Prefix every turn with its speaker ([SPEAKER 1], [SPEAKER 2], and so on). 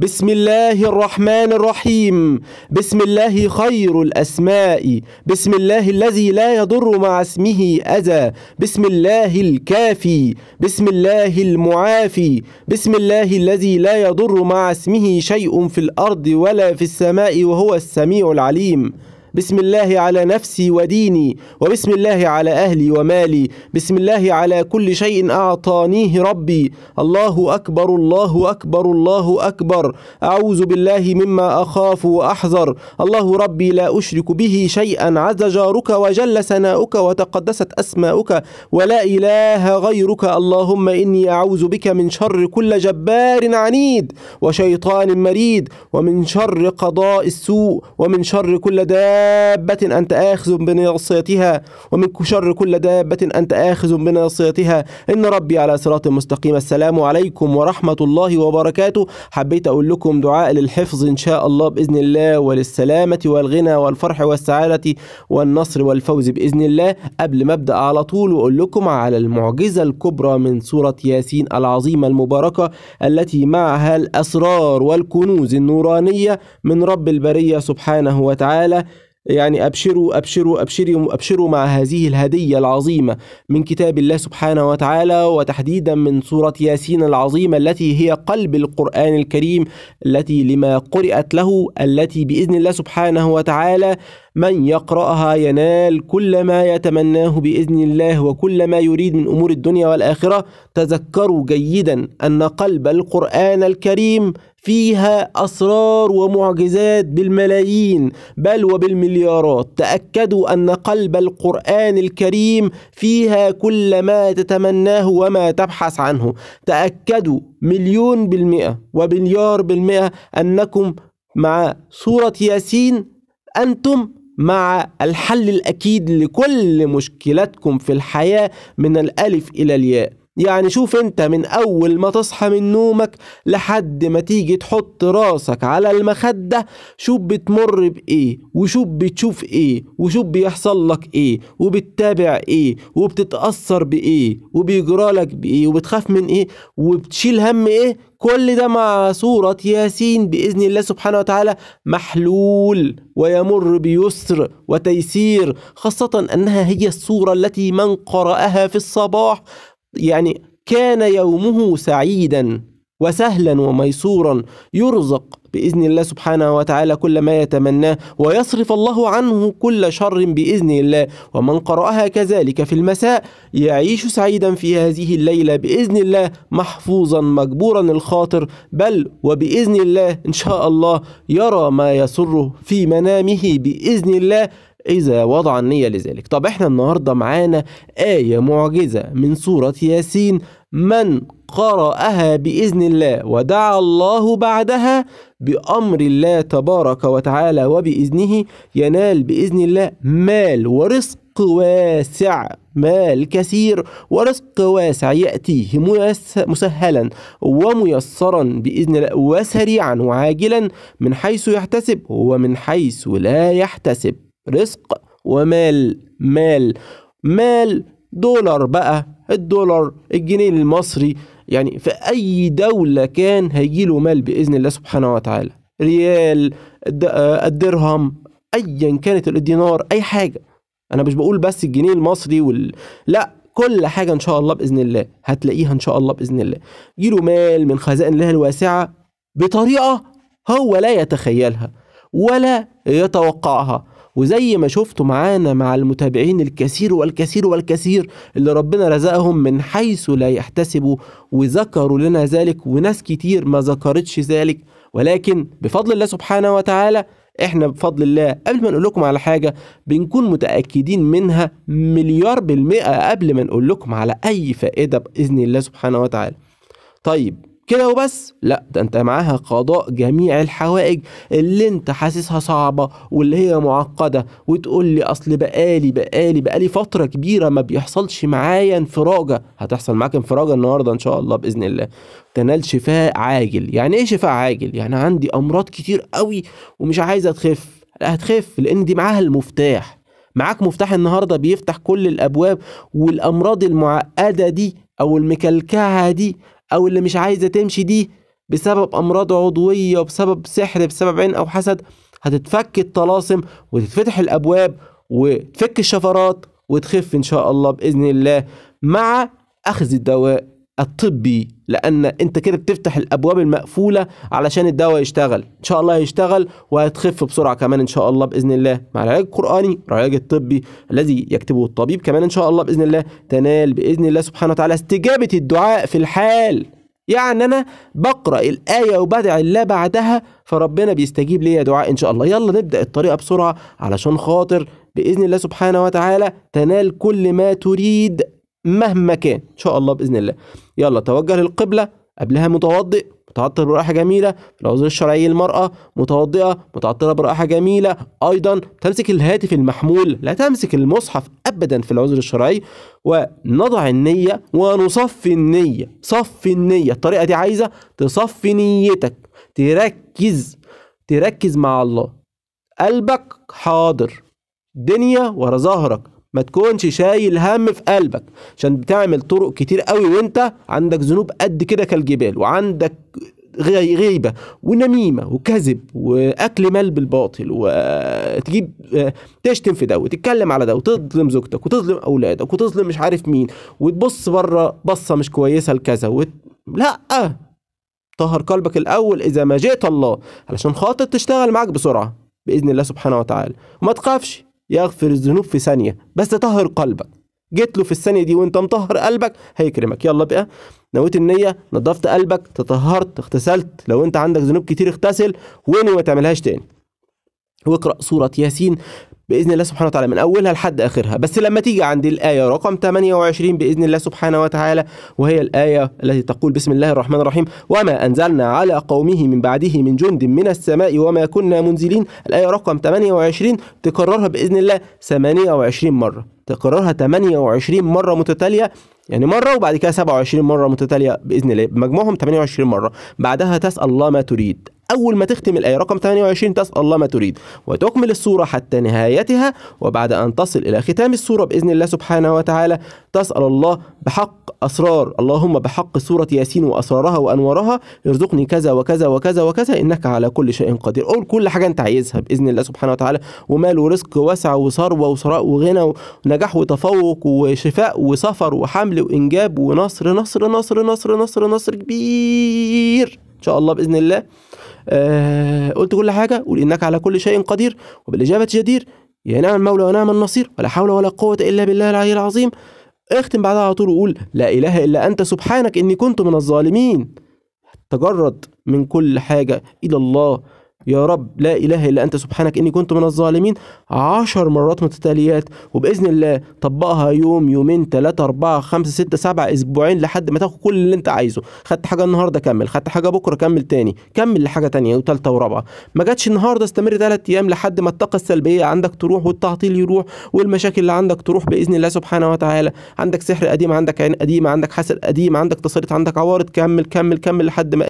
[SPEAKER 1] بسم الله الرحمن الرحيم بسم الله خير الأسماء بسم الله الذي لا يضر مع اسمه أذى بسم الله الكافي بسم الله المعافي بسم الله الذي لا يضر مع اسمه شيء في الأرض ولا في السماء وهو السميع العليم بسم الله على نفسي وديني وبسم الله على أهلي ومالي بسم الله على كل شيء أعطانيه ربي الله أكبر الله أكبر الله أكبر أعوذ بالله مما أخاف وأحذر الله ربي لا أشرك به شيئا عز جارك وجل ثناؤك وتقدست أسماؤك ولا إله غيرك اللهم إني أعوذ بك من شر كل جبار عنيد وشيطان مريد ومن شر قضاء السوء ومن شر كل دار دابة أنت آخذ بناصيتها ومن شر كل دابة أنت آخذ بناصيتها إن ربي على صراط مستقيم السلام عليكم ورحمة الله وبركاته حبيت أقول لكم دعاء للحفظ إن شاء الله بإذن الله وللسلامة والغنى والفرح والسعادة والنصر والفوز بإذن الله قبل ما أبدأ على طول وأقول لكم على المعجزة الكبرى من سورة ياسين العظيمة المباركة التي معها الأسرار والكنوز النورانية من رب البرية سبحانه وتعالى يعني أبشروا أبشروا أبشروا أبشروا مع هذه الهدية العظيمة من كتاب الله سبحانه وتعالى وتحديدا من سورة ياسين العظيمة التي هي قلب القرآن الكريم التي لما قرأت له التي بإذن الله سبحانه وتعالى من يقرأها ينال كل ما يتمناه بإذن الله وكل ما يريد من أمور الدنيا والآخرة تذكروا جيدا أن قلب القرآن الكريم فيها أسرار ومعجزات بالملايين بل وبالمليارات تأكدوا أن قلب القرآن الكريم فيها كل ما تتمناه وما تبحث عنه تأكدوا مليون بالمئة وبليار بالمئة أنكم مع سورة ياسين أنتم مع الحل الأكيد لكل مشكلاتكم في الحياة من الألف إلى الياء يعني شوف انت من اول ما تصحى من نومك لحد ما تيجي تحط راسك على المخدة شوف بتمر بايه وشوف بتشوف ايه وشوف بيحصل لك ايه وبتتابع ايه وبتتأثر بايه وبيجرالك بايه وبتخاف من ايه وبتشيل هم ايه كل ده مع سورة ياسين بإذن الله سبحانه وتعالى محلول ويمر بيسر وتيسير خاصة أنها هي السورة التي من قرأها في الصباح يعني كان يومه سعيدا وسهلا وميسورا يرزق باذن الله سبحانه وتعالى كل ما يتمناه ويصرف الله عنه كل شر باذن الله ومن قراها كذلك في المساء يعيش سعيدا في هذه الليله باذن الله محفوظا مجبورا الخاطر بل وباذن الله ان شاء الله يرى ما يسره في منامه باذن الله إذا وضع النية لذلك طب إحنا النهاردة معانا آية معجزة من سورة ياسين من قرأها بإذن الله ودعا الله بعدها بأمر الله تبارك وتعالى وبإذنه ينال بإذن الله مال ورزق واسع مال كثير ورزق واسع يأتيه مسهلا وميسرا بإذن الله وسريعا وعاجلا من حيث يحتسب ومن حيث لا يحتسب رزق ومال مال مال دولار بقى الدولار الجنيه المصري يعني في أي دولة كان هيجيله مال بإذن الله سبحانه وتعالى ريال الدرهم أيا كانت الدينار أي حاجة أنا مش بقول بس الجنيه المصري وال... لا كل حاجة إن شاء الله بإذن الله هتلاقيها إن شاء الله بإذن الله جيله مال من خزائن الله الواسعة بطريقة هو لا يتخيلها ولا يتوقعها وزي ما شفتوا معانا مع المتابعين الكثير والكثير والكثير اللي ربنا رزقهم من حيث لا يحتسبوا وذكروا لنا ذلك وناس كتير ما ذكرتش ذلك ولكن بفضل الله سبحانه وتعالى احنا بفضل الله قبل ما نقول لكم على حاجه بنكون متاكدين منها مليار بالمئه قبل ما نقول لكم على اي فائده باذن الله سبحانه وتعالى. طيب كده وبس لا ده انت معاها قضاء جميع الحوائج اللي انت حاسسها صعبة واللي هي معقدة وتقول لي اصل بقالي بقالي بقالي فترة كبيرة ما بيحصلش معايا انفراجة هتحصل معاك انفراجة النهاردة ان شاء الله باذن الله تنال شفاء عاجل يعني ايه شفاء عاجل يعني عندي امراض كتير قوي ومش عايزة تخف لا هتخف لان دي معاها المفتاح معاك مفتاح النهاردة بيفتح كل الابواب والامراض المعقدة دي او المكلكعه دي أو اللي مش عايزة تمشي دي بسبب أمراض عضوية وبسبب سحر بسبب عين أو حسد هتتفك الطلاسم وتتفتح الأبواب وتفك الشفرات وتخف إن شاء الله بإذن الله مع أخذ الدواء الطبي لان انت كده بتفتح الابواب المقفوله علشان الدواء يشتغل ان شاء الله هيشتغل وهتخف بسرعه كمان ان شاء الله باذن الله مع العلاج القراني العلاج الطبي الذي يكتبه الطبيب كمان ان شاء الله باذن الله تنال باذن الله سبحانه وتعالى استجابه الدعاء في الحال يعني انا بقرا الايه وبدعي الله بعدها فربنا بيستجيب ليا دعاء ان شاء الله يلا نبدا الطريقه بسرعه علشان خاطر باذن الله سبحانه وتعالى تنال كل ما تريد مهما كان ان شاء الله باذن الله يلا توجه للقبله قبلها متوضئ متعطر برائحه جميله في العذر الشرعي للمراه متوضئه متعطره برائحه جميله ايضا تمسك الهاتف المحمول لا تمسك المصحف ابدا في العذر الشرعي ونضع النيه ونصفي النيه صفي النيه الطريقه دي عايزه تصفي نيتك تركز تركز مع الله قلبك حاضر دنيا ورا ظهرك ما تكونش شايل هم في قلبك عشان بتعمل طرق كتير قوي وانت عندك ذنوب قد كده كالجبال وعندك غيبة ونميمة وكذب وأكل مال بالباطل وتجيب تشتم في ده وتتكلم على ده وتظلم زوجتك وتظلم أولادك وتظلم مش عارف مين وتبص بره بصة مش كويسة لكذا وت... لأ طهر قلبك الأول إذا ما جئت الله علشان خاطر تشتغل معاك بسرعة بإذن الله سبحانه وتعالى وما تخافش يغفر الذنوب في ثانية بس تطهر قلبك جيت له في الثانية دي وانت مطهر قلبك هيكرمك يلا بقى نويت النية نضفت قلبك تطهرت اغتسلت لو انت عندك ذنوب كتير اغتسل وانوي ما تعملهاش تاني واقرأ سورة ياسين باذن الله سبحانه وتعالى من اولها لحد اخرها بس لما تيجي عند الايه رقم 28 باذن الله سبحانه وتعالى وهي الايه التي تقول بسم الله الرحمن الرحيم وما انزلنا على قومه من بعده من جند من السماء وما كنا منزلين الايه رقم 28 تكررها باذن الله 28 مره تكررها 28 مره متتاليه يعني مرة وبعد كده 27 مرة متتالية بإذن الله بمجموعهم 28 مرة بعدها تسأل الله ما تريد أول ما تختم الآية رقم 28 تسأل الله ما تريد وتكمل السورة حتى نهايتها وبعد أن تصل إلى ختام السورة بإذن الله سبحانه وتعالى تسأل الله بحق أسرار اللهم بحق سورة ياسين وأسرارها وأنوارها ارزقني كذا وكذا وكذا وكذا إنك على كل شيء قدير قول كل حاجة أنت عايزها بإذن الله سبحانه وتعالى ومال ورزق واسع وثروة وثراء وغنى ونجاح وتفوق وشفاء وسفر وحمل وإنجاب ونصر نصر نصر نصر نصر نصر, نصر كبير إن شاء الله بإذن الله آه، قلت كل حاجة قول إنك على كل شيء قدير وبالإجابة جدير يا نعم المولى ونعم النصير ولا حول ولا قوة إلا بالله العلي العظيم اختم بعدها على طول وقول لا إله إلا أنت سبحانك إني كنت من الظالمين تجرد من كل حاجة إلى الله يا رب لا إله إلا أنت سبحانك إني كنت من الظالمين عشر مرات متتاليات وبإذن الله طبقها يوم يومين ثلاثة أربعة خمسة ستة سبعة أسبوعين لحد ما تاخد كل اللي أنت عايزه خدت حاجة النهاردة كمل خدت حاجة بكرة كمل تاني كمل لحاجة تانية وثالثة ورابعة ما جاتش النهاردة استمر ثلاث أيام لحد ما الطاقة السلبية عندك تروح والتعطيل يروح والمشاكل اللي عندك تروح بإذن الله سبحانه وتعالى عندك سحر قديم عندك عين قديمة عندك حسد قديم عندك تسليط عندك عوارض كمل كمل كمل لحد ما